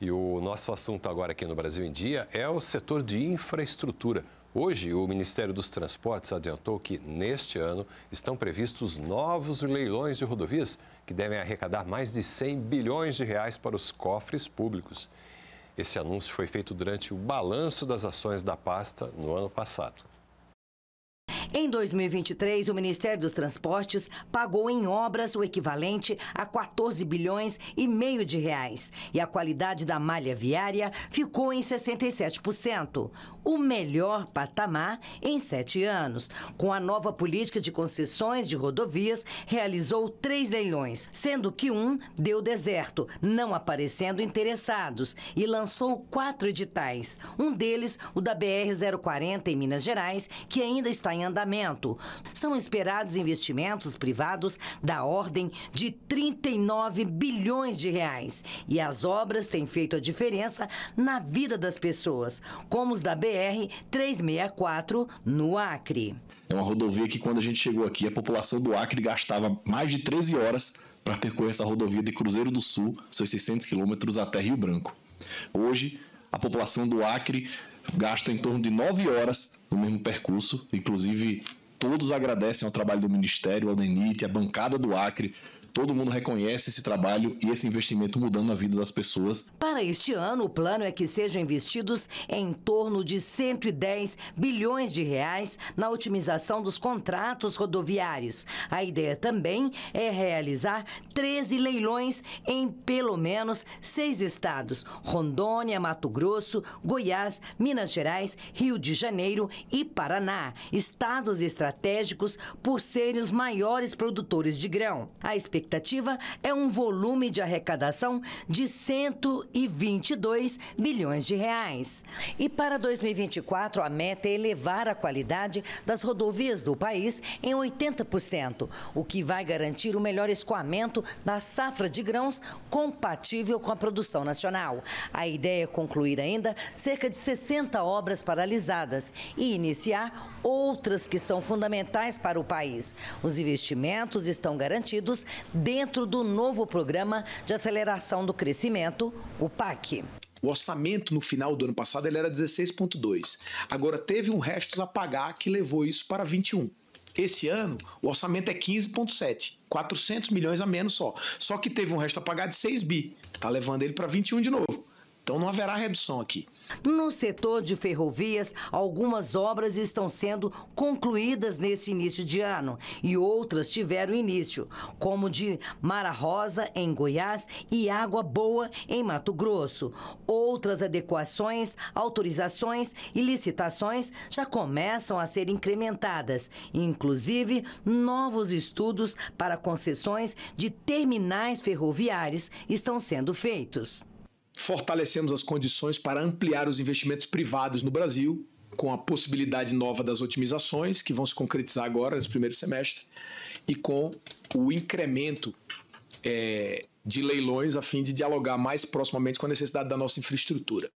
E o nosso assunto agora aqui no Brasil em Dia é o setor de infraestrutura. Hoje, o Ministério dos Transportes adiantou que, neste ano, estão previstos novos leilões de rodovias que devem arrecadar mais de 100 bilhões de reais para os cofres públicos. Esse anúncio foi feito durante o balanço das ações da pasta no ano passado. Em 2023, o Ministério dos Transportes pagou em obras o equivalente a 14 bilhões e meio de reais e a qualidade da malha viária ficou em 67%, o melhor patamar em sete anos. Com a nova política de concessões de rodovias, realizou três leilões, sendo que um deu deserto, não aparecendo interessados, e lançou quatro editais. Um deles, o da BR-040 em Minas Gerais, que ainda está em andamento andamento. São esperados investimentos privados da ordem de 39 bilhões de reais. E as obras têm feito a diferença na vida das pessoas, como os da BR 364 no Acre. É uma rodovia que quando a gente chegou aqui, a população do Acre gastava mais de 13 horas para percorrer essa rodovia de Cruzeiro do Sul, seus 600 quilômetros até Rio Branco. Hoje, a população do Acre gasta em torno de nove horas no mesmo percurso. Inclusive, todos agradecem ao trabalho do Ministério, ao DENIT, à bancada do Acre, Todo mundo reconhece esse trabalho e esse investimento mudando a vida das pessoas. Para este ano, o plano é que sejam investidos em torno de 110 bilhões de reais na otimização dos contratos rodoviários. A ideia também é realizar 13 leilões em pelo menos seis estados: Rondônia, Mato Grosso, Goiás, Minas Gerais, Rio de Janeiro e Paraná, estados estratégicos por serem os maiores produtores de grão. A expectativa expectativa é um volume de arrecadação de 122 bilhões de reais. E para 2024, a meta é elevar a qualidade das rodovias do país em 80%, o que vai garantir o melhor escoamento da safra de grãos compatível com a produção nacional. A ideia é concluir ainda cerca de 60 obras paralisadas e iniciar outras que são fundamentais para o país. Os investimentos estão garantidos dentro do novo programa de aceleração do crescimento, o PAC. O orçamento no final do ano passado ele era 16,2. Agora teve um restos a pagar que levou isso para 21. Esse ano, o orçamento é 15,7. 400 milhões a menos só. Só que teve um resto a pagar de 6 bi. Tá levando ele para 21 de novo. Então não haverá redução aqui. No setor de ferrovias, algumas obras estão sendo concluídas nesse início de ano e outras tiveram início, como de Mara Rosa, em Goiás, e Água Boa, em Mato Grosso. Outras adequações, autorizações e licitações já começam a ser incrementadas, inclusive novos estudos para concessões de terminais ferroviários estão sendo feitos fortalecemos as condições para ampliar os investimentos privados no Brasil, com a possibilidade nova das otimizações, que vão se concretizar agora, nesse primeiro semestre, e com o incremento é, de leilões, a fim de dialogar mais proximamente com a necessidade da nossa infraestrutura.